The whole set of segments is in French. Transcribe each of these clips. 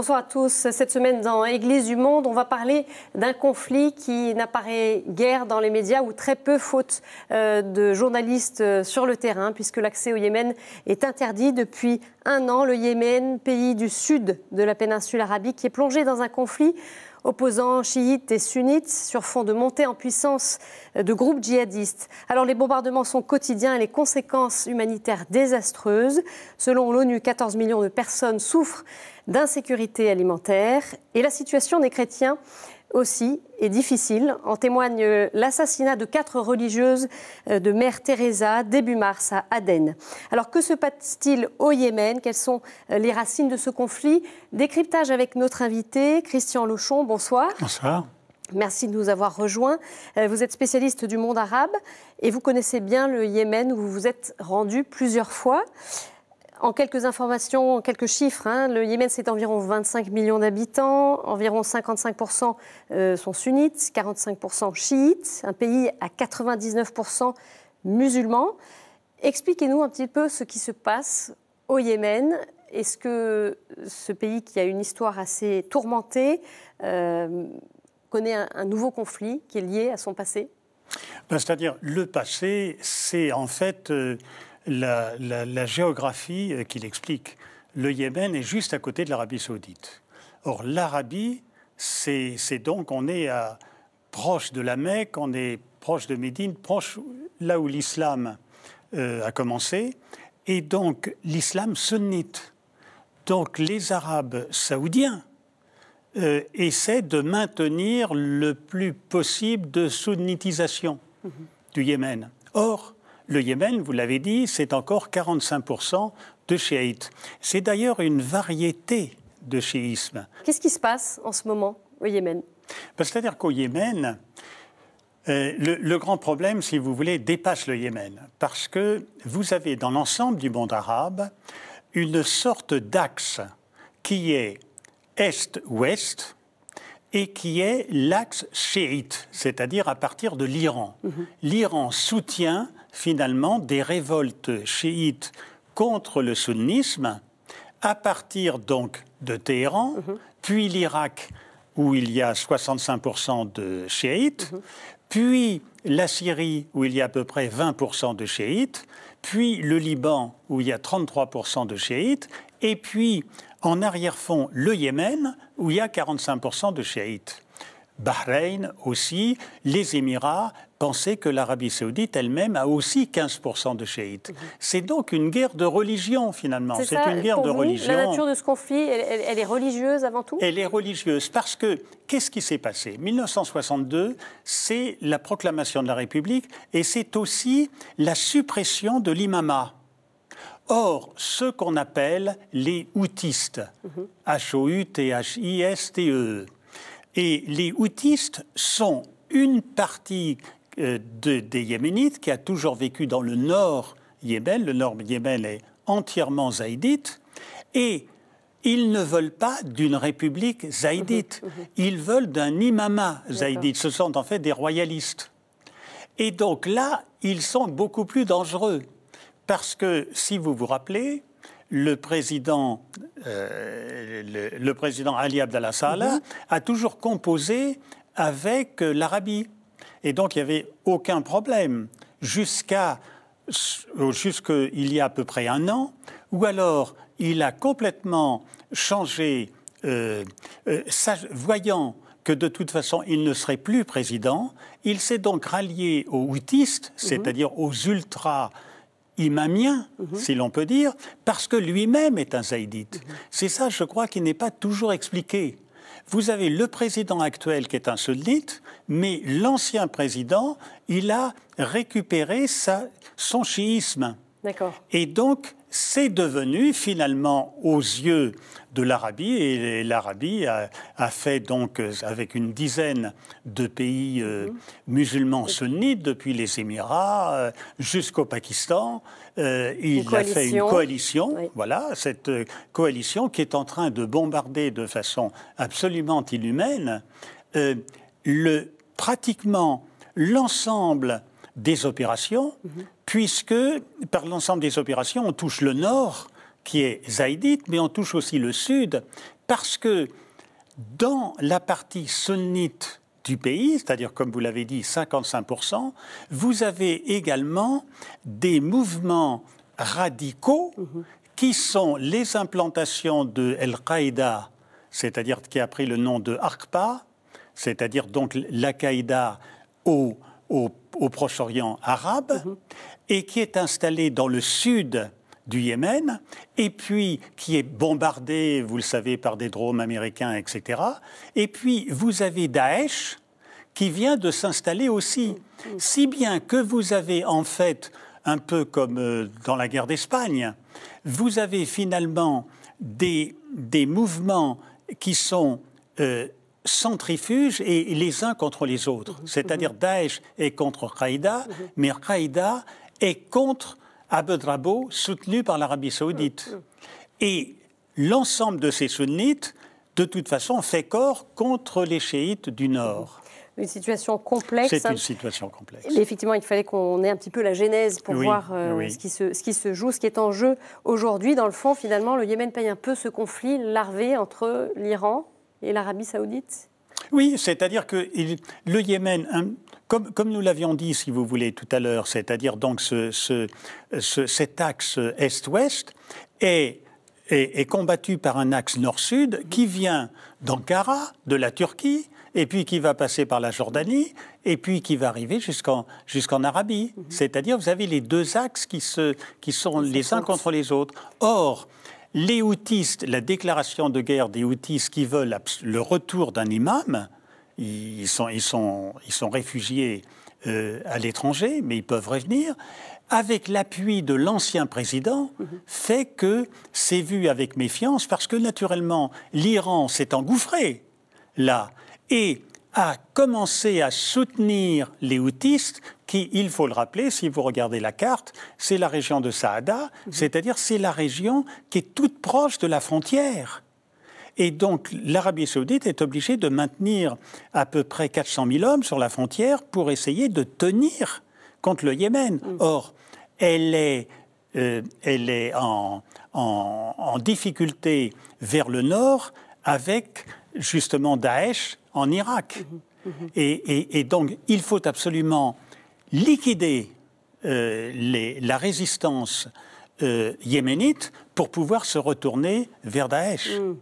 Bonsoir à tous. Cette semaine dans Église du Monde, on va parler d'un conflit qui n'apparaît guère dans les médias ou très peu faute euh, de journalistes euh, sur le terrain puisque l'accès au Yémen est interdit depuis un an. Le Yémen, pays du sud de la péninsule arabique, qui est plongé dans un conflit Opposants chiites et sunnites sur fond de montée en puissance de groupes djihadistes. Alors les bombardements sont quotidiens et les conséquences humanitaires désastreuses. Selon l'ONU, 14 millions de personnes souffrent d'insécurité alimentaire et la situation des chrétiens aussi et difficile. En témoigne l'assassinat de quatre religieuses euh, de Mère Teresa début mars à Aden. Alors que se passe-t-il au Yémen Quelles sont euh, les racines de ce conflit Décryptage avec notre invité Christian Lochon. Bonsoir. Bonsoir. Merci de nous avoir rejoints. Euh, vous êtes spécialiste du monde arabe et vous connaissez bien le Yémen où vous vous êtes rendu plusieurs fois. En quelques informations, en quelques chiffres, hein, le Yémen, c'est environ 25 millions d'habitants, environ 55% euh, sont sunnites, 45% chiites, un pays à 99% musulmans. Expliquez-nous un petit peu ce qui se passe au Yémen. Est-ce que ce pays qui a une histoire assez tourmentée euh, connaît un, nouveau conflit qui est lié à son passé ben, C'est-à-dire, le passé, c'est en fait euh, la, géographie euh, qu'il explique. Le Yémen est juste à côté de l'Arabie saoudite. Or, l'Arabie, c'est donc, on est proche de la Mecque, on est proche de Médine, proche là où l'islam euh, a commencé, et donc l'islam sunnite. Donc les Arabes saoudiens euh, essaient de maintenir le plus possible de sunnitisation mhm. du Yémen. Or, le Yémen, vous l'avez dit, c'est encore 45% de chiites. C'est d'ailleurs une variété de chiisme. Qu'est-ce qui se passe en ce moment au Yémen ben, C'est-à-dire qu'au Yémen, euh, le, grand problème, si vous voulez, dépasse le Yémen, parce que vous avez dans l'ensemble du monde arabe une sorte d'axe qui est est-ouest et qui est l'axe chiite, c'est-à-dire à partir de l'Iran. Mhm. L'Iran soutient finalement des révoltes chiites contre le sunnisme à partir donc de Téhéran, mhm. puis l'Irak où il y a 65% de chiites, mhm. puis la Syrie où il y a à peu près 20% de chiites, puis le Liban où il y a 33% de chiites, et puis en arrière-fond le Yémen où il y a 45% de chiites. Bahreïn aussi, les Émirats, penser que l'Arabie saoudite elle-même a aussi 15% de chiites. Mhm. C'est donc une guerre de religion finalement. C'est une guerre pour de religion. La nature de ce conflit, elle, est religieuse avant tout Elle est religieuse parce que qu'est-ce qui s'est passé 1962, c'est la proclamation de la République et c'est aussi la suppression de l'imamat. Or, ceux qu'on appelle les houtistes, H-O-U-T-H-I-S-T-E, mhm. e. et les houtistes sont une partie euh, des Yéménites, qui a toujours vécu dans le nord Yémen. Le nord Yémen est entièrement zaïdite. Et ils ne veulent pas d'une république zaïdite. Mhm, mhm. Ils veulent d'un imama zaïdite. Ce sont en fait des royalistes. Et donc là, ils sont beaucoup plus dangereux. Parce que, si vous vous rappelez, le président, euh, le, président Ali Abdallah Saleh mhm. a toujours composé avec euh, l'Arabie. Et donc, il n'y avait aucun problème jusqu'à il y a à peu près un an, ou alors il a complètement changé, euh, euh, voyant que de toute façon il ne serait plus président, il s'est donc rallié aux houtistes, mhm. c'est-à-dire aux ultra imamiens, mhm. si l'on peut dire, parce que lui-même est un zaïdite. Mhm. C'est ça, je crois, qui n'est pas toujours expliqué. Vous avez le président actuel qui est un soldite, mais l'ancien président, il a récupéré son chiisme. Et donc, c'est devenu finalement aux yeux de l'Arabie, et l'Arabie a, fait donc euh, avec une dizaine de pays euh, mhm. musulmans sunnites, depuis les Émirats euh, jusqu'au Pakistan, il a fait une coalition, voilà, cette coalition qui est en train de bombarder de façon absolument inhumaine le, pratiquement l'ensemble des opérations. Mhm puisque par l'ensemble des opérations, on touche le nord, qui est zaïdite, mais on touche aussi le sud, parce que dans la partie sunnite du pays, c'est-à-dire comme vous l'avez dit 55%, vous avez également des mouvements radicaux mhm. qui sont les implantations de Al-Qaïda, c'est-à-dire qui a pris le nom de Arqpa, c'est-à-dire donc l'Al-Qaïda au au, Proche-Orient arabe mhm. et qui est installé dans le sud du Yémen, et puis qui est bombardé, vous le savez, par des drones américains, etc. Et puis vous avez Daesh qui vient de s'installer aussi, mhm. si bien que vous avez en fait, un peu comme euh, dans la guerre d'Espagne, vous avez finalement des, des mouvements qui sont euh, centrifuge et les uns contre les autres. Mhm. C'est-à-dire mhm. Daesh est contre Al-Qaïda, mhm. mais Al-Qaïda est contre Abu Drabo, soutenu par l'Arabie saoudite. Et l'ensemble de ces sunnites, de toute façon, fait corps contre les chiites du Nord. Une situation complexe. C'est hein. une situation complexe. Effectivement, il fallait qu'on ait un petit peu la genèse pour voir euh, qui ce qui se joue, ce qui est en jeu aujourd'hui. Dans le fond, finalement, le Yémen paye un peu ce conflit larvé entre l'Iran et l'Arabie saoudite Oui, c'est-à-dire que le Yémen, hein, comme, nous l'avions dit, si vous voulez, tout à l'heure, c'est-à-dire donc ce, cet axe Est-Ouest est, est, combattu par un axe Nord-Sud qui vient d'Ankara, de la Turquie, et puis qui va passer par la Jordanie, et puis qui va arriver jusqu'en Arabie. Mhm. C'est-à-dire, vous avez les deux axes qui, se, qui sont les uns contre les autres. Or, les houthistes, la déclaration de guerre des houthistes qui veulent le retour d'un imam, ils sont, ils sont, ils sont réfugiés euh, à l'étranger, mais ils peuvent revenir, avec l'appui de l'ancien président, mhm. fait que c'est vu avec méfiance parce que naturellement, l'Iran s'est engouffré là. Et a commencé à soutenir les Houthistes, qui, il faut le rappeler, si vous regardez la carte, c'est la région de Saada, mhm. c'est-à-dire c'est la région qui est toute proche de la frontière. Et donc l'Arabie saoudite est obligée de maintenir à peu près 400 000 hommes sur la frontière pour essayer de tenir contre le Yémen. Mhm. Or, elle est, euh, elle est en difficulté vers le nord avec justement Daesh en Irak. Mhm, mhm. Et, donc, il faut absolument liquider euh, la résistance euh, yéménite pour pouvoir se retourner vers Daesh. Mhm.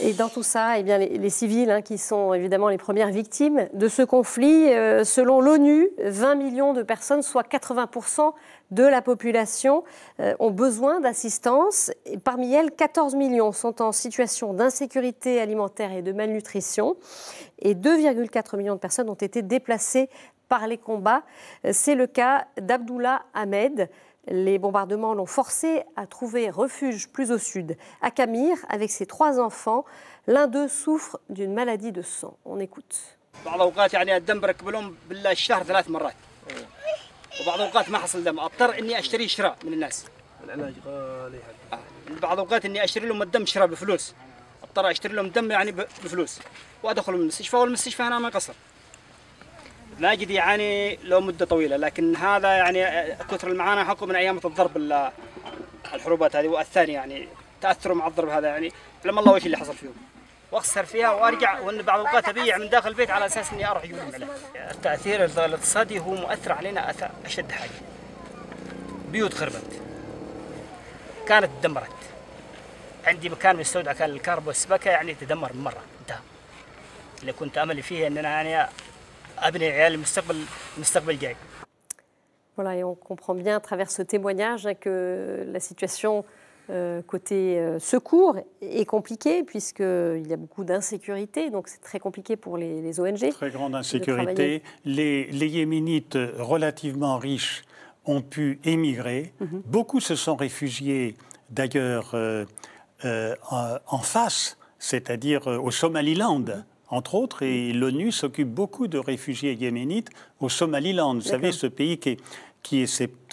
Et dans tout ça, eh bien, les, civils hein, qui sont évidemment les premières victimes de ce conflit, euh, selon l'ONU, 20 millions de personnes, soit 80% de la population euh, ont besoin d'assistance. Parmi elles, 14 millions sont en situation d'insécurité alimentaire et de malnutrition. Et 2,4 millions de personnes ont été déplacées par les combats. Euh, c'est le cas d'Abdullah Ahmed. Les bombardements l'ont forcé à trouver refuge plus au sud, à Camir, avec ses trois enfants. L'un d'eux souffre d'une maladie de sang. On écoute. وبعض الاوقات ما حصل دم اضطر اني اشتري شراء من الناس العلاج غالي حق آه. بعض الاوقات اني اشتري لهم الدم شراء بفلوس اضطر اشتري لهم دم يعني بفلوس وادخل المستشفى والمستشفى هنا ما قصر ماجد يعاني له مدة طويلة لكن هذا يعني كثر المعاناة حقه من أيام الضرب الحروبات هذه والثانية يعني تأثروا مع الضرب هذا يعني علم الله وش اللي حصل فيهم واخسر فيها وارجع وان بعض الاوقات ابيع من داخل البيت على اساس اني اروح يوم عليها. التاثير الاقتصادي هو مؤثر علينا اثر اشد حاجه. بيوت خربت. كانت تدمرت. عندي مكان مستودع كان الكهرباء والسبكه يعني تدمر مره انتهى. اللي كنت املي فيه ان انا يعني ابني عيال المستقبل المستقبل جاي. Voilà, et on comprend bien à travers ce témoignage que la situation Euh, côté euh, secours est compliqué puisqu'il y a beaucoup d'insécurité, donc c'est très compliqué pour les, ONG. Très grande insécurité. Les, Yéménites relativement riches ont pu émigrer. Mhm. Beaucoup se sont réfugiés d'ailleurs euh, en, face, c'est-à-dire au Somaliland. Mhm. entre autres, et mhm. l'ONU s'occupe beaucoup de réfugiés yéménites au Somaliland. Vous savez, ce pays qui est, qui est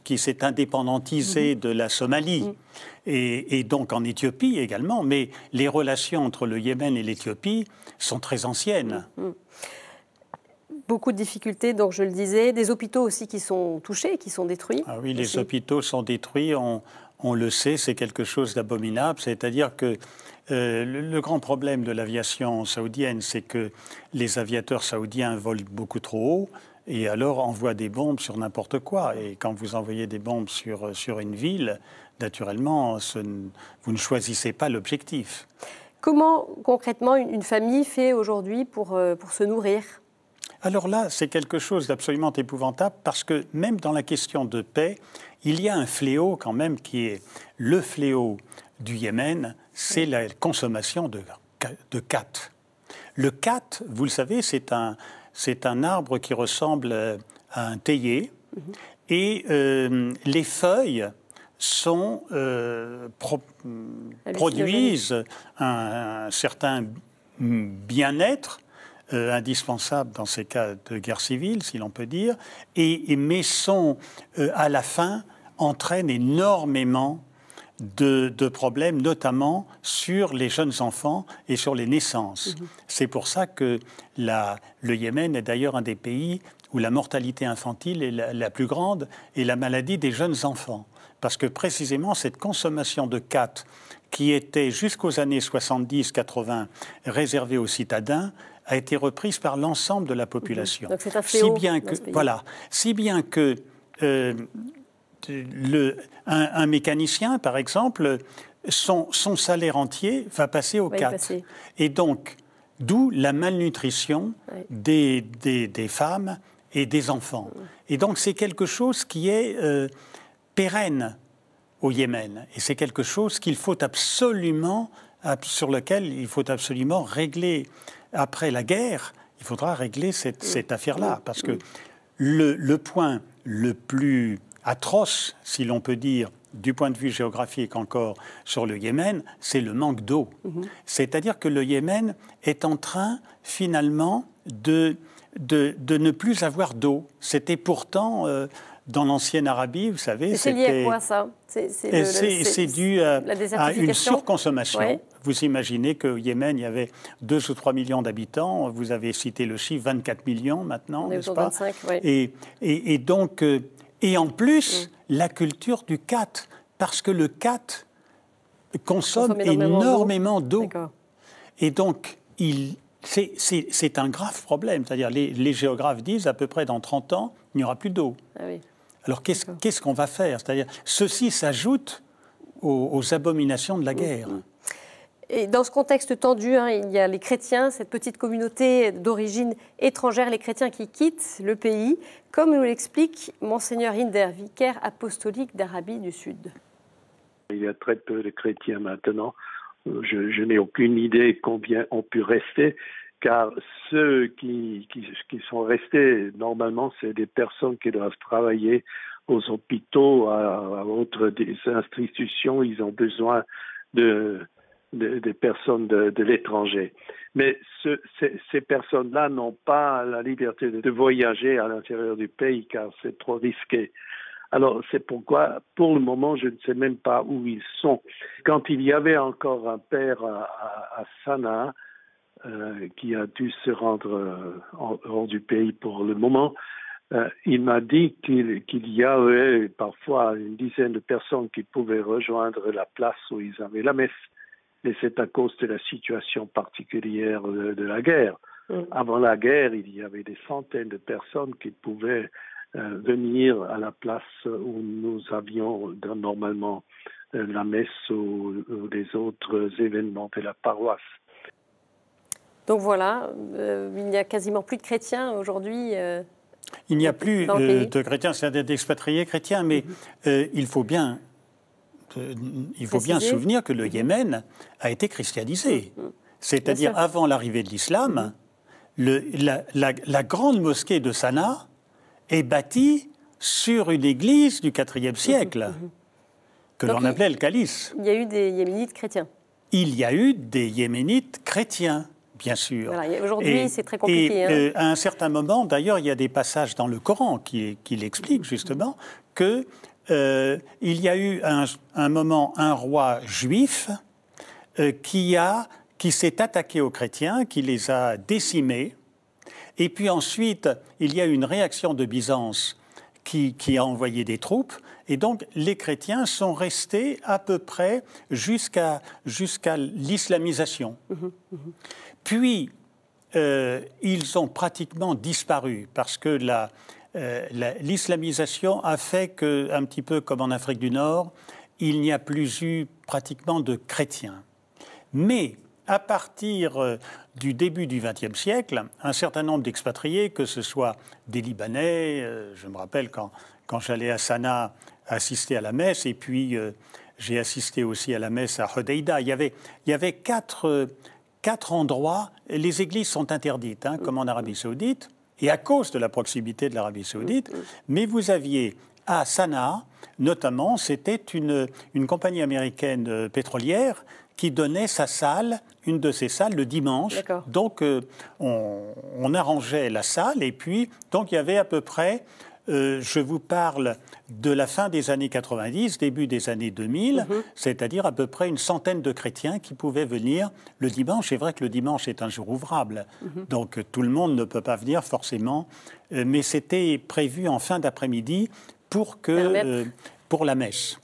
qui s'est indépendantisée mm-hmm. de la Somalie, mm-hmm. et, donc en Éthiopie également. Mais les relations entre le Yémen et l'Éthiopie sont très anciennes. Mm-hmm. Beaucoup de difficultés, donc je le disais, des hôpitaux aussi qui sont touchés, qui sont détruits. Ah oui, les hôpitaux sont détruits, on, le sait, c'est quelque chose d'abominable, c'est-à-dire que euh, le, grand problème de l'aviation saoudienne, c'est que les aviateurs saoudiens volent beaucoup trop haut, et alors envoie des bombes sur n'importe quoi. Et quand vous envoyez des bombes sur, sur une ville, naturellement, vous ne choisissez pas l'objectif. Comment concrètement une famille fait aujourd'hui pour, euh, pour se nourrir alors là, c'est quelque chose d'absolument épouvantable parce que même dans la question de paix, il y a un fléau quand même qui est le fléau du Yémen, c'est la consommation de, de cat. Le cat, vous le savez, c'est un, c'est un arbre qui ressemble euh, à un théier. Mhm. Et euh, les feuilles sont, euh, produisent un, certain bien-être indispensable dans ces cas de guerre civile, si l'on peut dire, et mais sont, à la fin, entraînent énormément de, problèmes, notamment sur les jeunes enfants et sur les naissances. Mhm. C'est pour ça que le Yémen est d'ailleurs un des pays où la mortalité infantile est la, plus grande et la maladie des jeunes enfants. Parce que précisément cette consommation de cat qui était jusqu'aux années 70-80 réservée aux citadins, a été reprise par l'ensemble de la population. Mhm. Donc c'est si bien que, Voilà. Si bien que euh, le, un, mécanicien, par exemple, son, son, salaire entier va passer au 4. Et donc, d'où la malnutrition des, des, femmes et des enfants. Et donc, c'est quelque chose qui est euh, pérenne au Yémen. Et c'est quelque chose qu'il faut absolument, sur lequel il faut absolument régler. Après la guerre, il faudra régler cette, mm. affaire-là. Mm. Parce mm. que le, le point le plus atroce, si l'on peut dire, du point de vue géographique encore sur le Yémen, c'est le manque d'eau. Mhm. C'est-à-dire que le Yémen est en train finalement de, de, ne plus avoir d'eau. C'était pourtant... Euh, dans l'ancienne Arabie, vous savez, c'est lié à quoi ça C'est dû à, une surconsommation. Vous imaginez qu'au Yémen, il y avait 2 ou 3 millions d'habitants. Vous avez cité le chiffre, 24 millions maintenant, n'est-ce pas et, et, donc, euh, et en plus, mm. la culture du cat, parce que le cat consomme, énormément d'eau. Et donc, c'est un grave problème. C'est-à-dire, les, les, géographes disent à peu près dans 30 ans, il n'y aura plus d'eau. Ah Alors, qu'est-ce qu'on va faire C'est-à-dire, ceci s'ajoute aux, abominations de la mm. guerre. Mm. Et dans ce contexte tendu, hein, il y a les chrétiens, cette petite communauté d'origine étrangère, les chrétiens qui quittent le pays, comme nous l'explique Monseigneur Hinder, vicaire apostolique d'Arabie du Sud. Il y a très peu de chrétiens maintenant. Je, n'ai aucune idée combien ont pu rester, car ceux qui, qui, sont restés, normalement, c'est des personnes qui doivent travailler aux hôpitaux, à, à autres des institutions. Ils ont besoin de des personnes de, l'étranger. Mais ce, ces, personnes-là n'ont pas la liberté de voyager à l'intérieur du pays car c'est trop risqué. Alors c'est pourquoi, pour le moment, je ne sais même pas où ils sont. Quand il y avait encore un père à, Sanaa, euh, qui a dû se rendre euh, hors du pays pour le moment, euh, il m'a dit qu'il y avait parfois une dizaine de personnes qui pouvaient rejoindre la place où ils avaient la messe et c'est à cause de la situation particulière de, la guerre. Mm. Avant la guerre, il y avait des centaines de personnes qui pouvaient euh, venir à la place où nous avions normalement euh, la messe ou, les autres événements de la paroisse. Donc voilà, euh, il n'y a quasiment plus de chrétiens aujourd'hui. Il n'y a plus de chrétiens, c'est-à-dire d'expatriés chrétiens, mais mm-hmm. il faut bien il faut bien se souvenir que le mm-hmm. Yémen a été christianisé. Mm-hmm. C'est-à-dire, avant l'arrivée de l'islam, mm-hmm. la, grande mosquée de Sanaa est bâtie sur une église du IVe siècle, que l'on appelait le calice. Il y a eu des yéménites chrétiens. Il y a eu des yéménites chrétiens, bien sûr. Aujourd'hui, c'est très compliqué. Et, hein. euh, à un certain moment, d'ailleurs, il y a des passages dans le Coran qui, qui l'expliquent, justement, que euh, il y a eu un, un moment un roi juif euh, qui, a, qui s'est attaqué aux chrétiens, qui les a décimés. Et puis ensuite, il y a eu une réaction de Byzance qui, qui a envoyé des troupes. Et donc, les chrétiens sont restés à peu près jusqu'à jusqu'à l'islamisation. Mmh, mmh, mmh. Puis, euh, ils ont pratiquement disparu parce que la, euh, l'islamisation a fait que, un petit peu comme en Afrique du Nord, il n'y a plus eu pratiquement de chrétiens. Mais à partir euh, du début du XXe siècle, un certain nombre d'expatriés, que ce soit des Libanais, euh, je me rappelle quand, j'allais à Sanaa assister à la messe, et puis j'ai assisté aussi à la messe à Hodeida, il y avait, il y avait quatre, endroits, les églises sont interdites, hein, comme en Arabie saoudite, et à cause de la proximité de l'Arabie saoudite, mm, mm. mais vous aviez à Sanaa, notamment, c'était une, une compagnie américaine euh, pétrolière qui donnait sa salle, une de ses salles, le dimanche. Donc, euh, on, on, arrangeait la salle, et puis, donc, il y avait à peu près euh, je vous parle de la fin des années 90, début des années 2000, mhm. c'est-à-dire à peu près une centaine de chrétiens qui pouvaient venir le dimanche. C'est vrai que le dimanche est un jour ouvrable, mhm. donc tout le monde ne peut pas venir forcément, euh, mais c'était prévu en fin d'après-midi pour euh, pour la messe.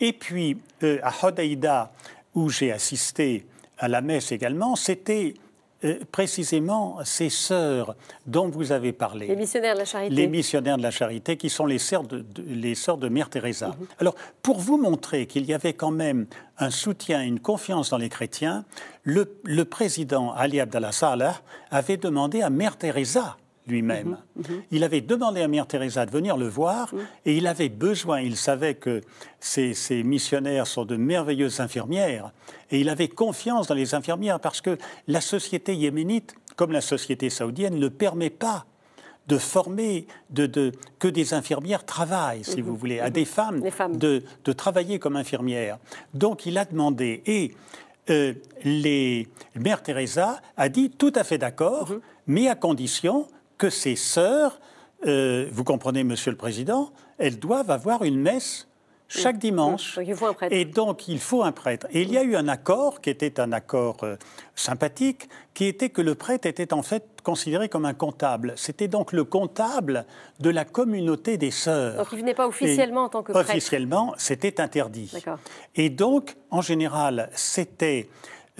Et puis à Hodeïda, où j'ai assisté à la messe également, c'était euh, précisément ces sœurs dont vous avez parlé. Les missionnaires de la charité. Les missionnaires de la charité, qui sont les sœurs de, Mère Teresa. Mhm. Alors, pour vous montrer qu'il y avait quand même un soutien, une confiance dans les chrétiens, le, président Ali Abdallah Salah avait demandé à Mère Teresa lui-même. Mhm, mhm. Il avait demandé à Mère Teresa de venir le voir mhm. et il avait besoin, il savait que ces, ces missionnaires sont de merveilleuses infirmières et il avait confiance dans les infirmières parce que la société yéménite, comme la société saoudienne, ne permet pas de former de, que des infirmières travaillent, si vous voulez, à des femmes, femmes. De, de, travailler comme infirmières. Donc il a demandé et euh, les, Mère Teresa a dit tout à fait d'accord, mais à condition que ces sœurs, euh, vous comprenez, Monsieur le Président, elles doivent avoir une messe chaque mm. dimanche. Mm. et donc, il faut un prêtre. Et il y a eu un accord qui était un accord euh, sympathique, qui était que le prêtre était en fait considéré comme un comptable. C'était donc le comptable de la communauté des sœurs. Donc, il venait pas officiellement en tant que prêtre. Officiellement, c'était interdit. Et donc, en général, c'était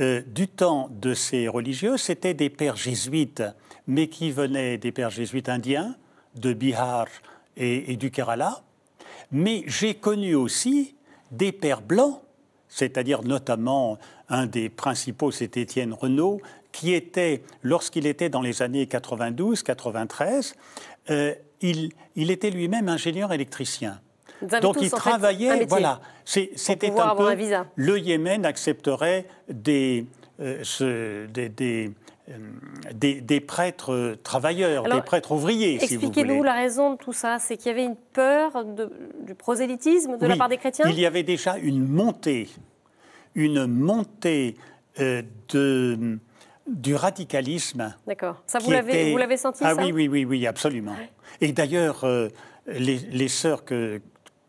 euh, du temps de ces religieux, c'était des pères jésuites, mais qui venaient des pères jésuites indiens, de Bihar et, du Kerala. Mais j'ai connu aussi des pères blancs, c'est-à-dire notamment un des principaux, c'est Étienne Renaud, qui était, lorsqu'il était dans les années 92-93, euh, il était lui-même ingénieur électricien. Donc ils travaillaient, voilà. C'était un peu. Le Yémen accepterait euh, euh, des, des, prêtres travailleurs, des prêtres ouvriers, si vous voulez. Expliquez-nous la raison de tout ça. C'est qu'il y avait une peur du prosélytisme de la part des chrétiens Il y avait déjà une montée, une montée euh, de, du radicalisme. D'accord. Ça, vous l'avez senti, ah, oui, oui, oui, oui, absolument. Et d'ailleurs, les, les, sœurs que,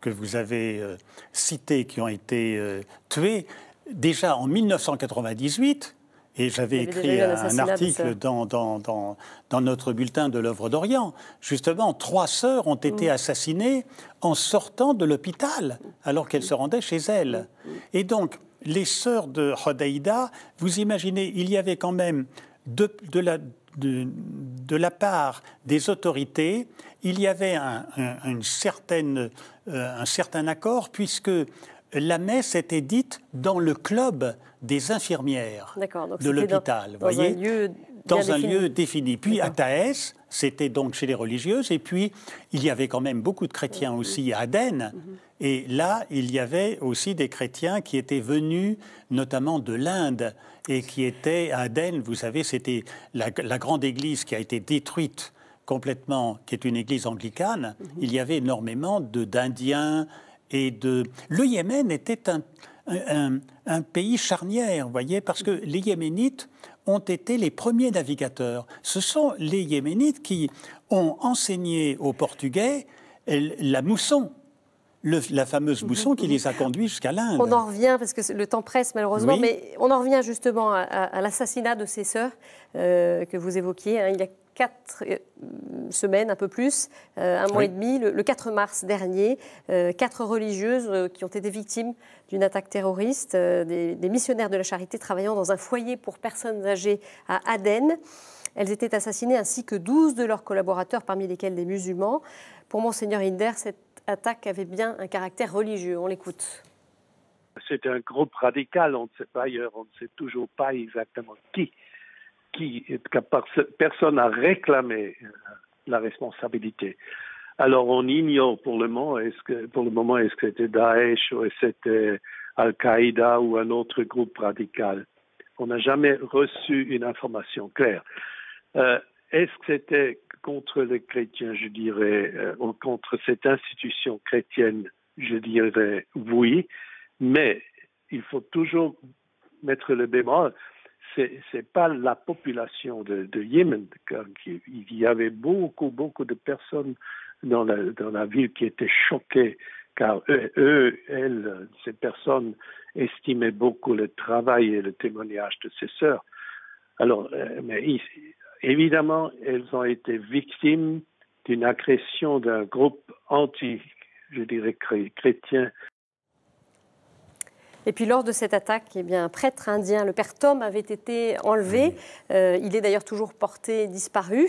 que vous avez euh, qui ont été euh, tués, déjà en 1998, et j'avais écrit un, article dans, dans, notre bulletin de l'œuvre d'Orient. Justement, trois sœurs ont été mm. assassinées en sortant de l'hôpital, alors qu'elles se rendaient chez elles. Mm. Et donc, les sœurs de Hodeïda, vous imaginez, il y avait quand même de, la, part des autorités, il y avait euh, un, certain accord, puisque la messe était dite dans le club des infirmières de l'hôpital, dans, voyez, dans un lieu, défini. Puis à Thaès, c'était donc chez les religieuses, et puis il y avait quand même beaucoup de chrétiens aussi à Aden. Mhm. Et là, il y avait aussi des chrétiens qui étaient venus notamment de l'Inde et qui était à Aden, vous savez, c'était la, grande église qui a été détruite complètement, qui est une église anglicane. Mhm. Il y avait énormément d'Indiens et de... Le Yémen était un, un, un pays charnière, vous voyez, parce que les Yéménites ont été les premiers navigateurs. Ce sont les Yéménites qui ont enseigné aux Portugais la mousson la fameuse mhm. bousson qui les a conduits jusqu'à l'Inde. On en revient, parce que le temps presse malheureusement, mais on en revient justement à, l'assassinat de ses sœurs euh, que vous évoquiez. Hein, il y a quatre euh, semaines, un peu plus, euh, un mois et demi, le, 4 mars dernier, quatre religieuses qui ont été victimes d'une attaque terroriste, des, missionnaires de la charité travaillant dans un foyer pour personnes âgées à Aden. Elles étaient assassinées ainsi que douze de leurs collaborateurs, parmi lesquels des musulmans. Pour Monseigneur Hinder, cette attaque avait bien un caractère religieux. On l'écoute. C'était un groupe radical, on ne sait pas ailleurs, on ne sait toujours pas exactement qui, qui, personne n'a réclamé euh, la responsabilité. Alors on ignore pour le moment, est-ce que, pour le moment, est-ce que c'était Daesh ou c'était Al-Qaïda ou un autre groupe radical. On n'a jamais reçu une information claire. Euh, est-ce que c'était contre les chrétiens, je dirais, euh, ou contre cette institution chrétienne, je dirais oui, mais il faut toujours mettre le bémol, Ce n'est pas la population de, de Yémen. Il y avait beaucoup, beaucoup de personnes dans la, dans la ville qui étaient choquées, car eux, eux, elles, ces personnes estimaient beaucoup le travail et le témoignage de ces sœurs. Alors, euh, mais ici, Évidemment, elles ont été victimes d'une agression d'un groupe anti, je dirais, chrétien. Et puis lors de cette attaque, eh bien, un prêtre indien, le père Tom, avait été enlevé. Euh, il est d'ailleurs toujours porté disparu.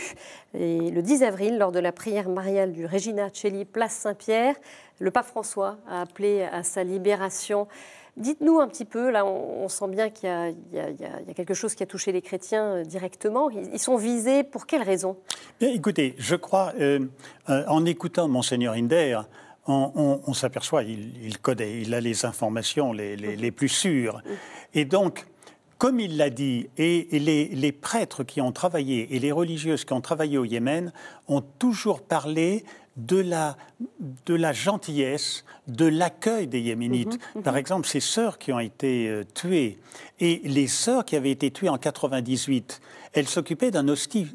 Et le 10 avril, lors de la prière mariale du Regina Celli, place Saint-Pierre, le pape François a appelé à sa libération. Dites-nous un petit peu, là on, sent bien qu'il y, a quelque chose qui a touché les chrétiens euh, directement. Ils, sont visés pour quelles raisons Écoutez, je crois, euh, euh, en écoutant monseigneur Hinder, on, s'aperçoit, il, connaît, il a les informations les, plus sûres. Et donc, comme il l'a dit, et, les, prêtres qui ont travaillé et les religieuses qui ont travaillé au Yémen ont toujours parlé de la, gentillesse, de l'accueil des Yéménites. Mhm, mhm. Par exemple, ces sœurs qui ont été euh, tuées, et les sœurs qui avaient été tuées en 98, elles s'occupaient d'un hospice.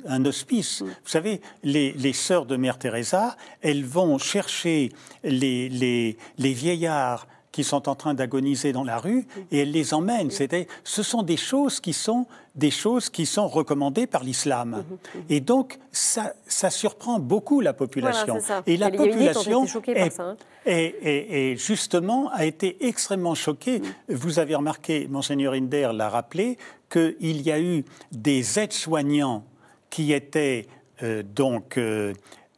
Mhm. Vous savez, les, les, sœurs de Mère Teresa, elles vont chercher les vieillards qui sont en train d'agoniser dans la rue et elle les emmène. C'était, ce sont des choses qui sont des choses qui sont recommandées par l'islam. Mhm. Et donc ça, ça surprend beaucoup la population. et la population hein. est, justement a été extrêmement choquée. Mhm. Vous avez remarqué, Mgr Inder l'a rappelé, qu'il y a eu des aides-soignants qui étaient euh, donc euh,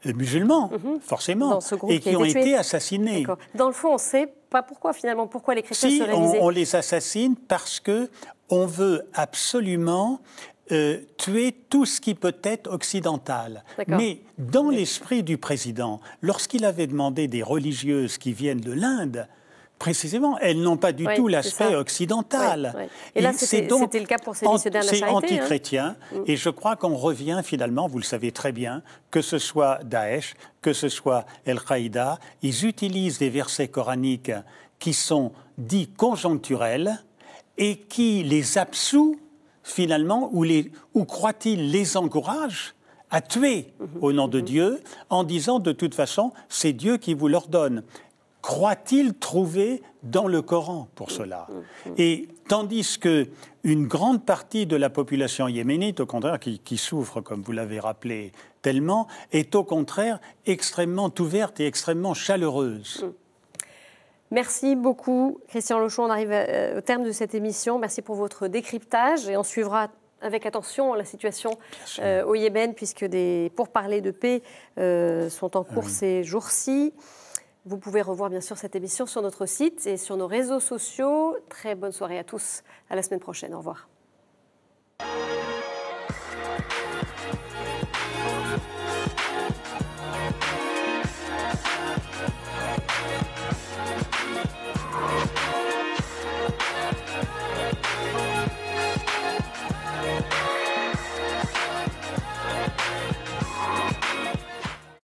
musulmans, mhm. forcément, et qui, qui ont été assassinés. Dans le fond, on sait pas pourquoi finalement, pourquoi les chrétiens se réalisaient ?– on, on les assassine parce que on veut absolument euh, tuer tout ce qui peut être occidental. Mais dans l'esprit du président, lorsqu'il avait demandé des religieuses qui viennent de l'Inde, Précisément, elles n'ont pas du tout l'aspect occidental. Et, là, le C'est hein. anti-chrétien, mm. et je crois qu'on revient finalement, vous le savez très bien, que ce soit Daesh, que ce soit El-Qaïda, ils utilisent des versets coraniques qui sont dits conjoncturels et qui les absous finalement, ou, ou croit-il les encourage à tuer mm-hmm. au nom de mm-hmm. Dieu en disant de toute façon c'est Dieu qui vous l'ordonne croit-il trouver dans le Coran pour cela mm, mm. Et tandis que une grande partie de la population yéménite, au contraire, qui, souffre, comme vous l'avez rappelé tellement, est au contraire extrêmement ouverte et extrêmement chaleureuse. Mm. Merci beaucoup, Christian Lochon. On arrive euh, au terme de cette émission. Merci pour votre décryptage et on suivra avec attention la situation euh, au Yémen, puisque des pourparlers de paix euh, sont en cours ah ces jours-ci. Vous pouvez revoir bien sûr cette émission sur notre site et sur nos réseaux sociaux. Très bonne soirée à tous. À la semaine prochaine. Au revoir.